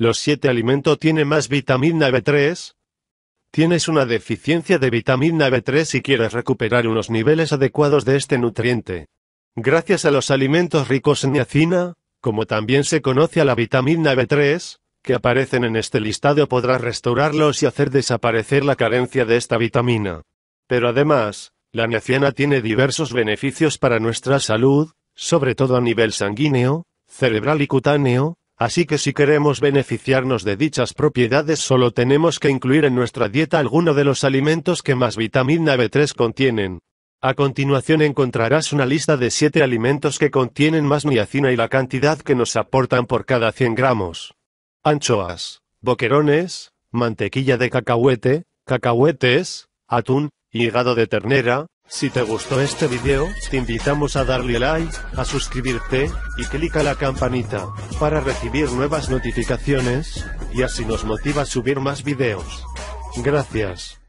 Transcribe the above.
Los siete alimentos tienen más vitamina B3. Tienes una deficiencia de vitamina B3 y quieres recuperar unos niveles adecuados de este nutriente. Gracias a los alimentos ricos en niacina, como también se conoce a la vitamina B3, que aparecen en este listado podrás restaurarlos y hacer desaparecer la carencia de esta vitamina. Pero además, la niacina tiene diversos beneficios para nuestra salud, sobre todo a nivel sanguíneo, cerebral y cutáneo, Así que si queremos beneficiarnos de dichas propiedades solo tenemos que incluir en nuestra dieta alguno de los alimentos que más vitamina B3 contienen. A continuación encontrarás una lista de 7 alimentos que contienen más niacina y la cantidad que nos aportan por cada 100 gramos. Anchoas, boquerones, mantequilla de cacahuete, cacahuetes, atún, hígado de ternera, si te gustó este video, te invitamos a darle like, a suscribirte, y clica la campanita, para recibir nuevas notificaciones, y así nos motiva a subir más videos. Gracias.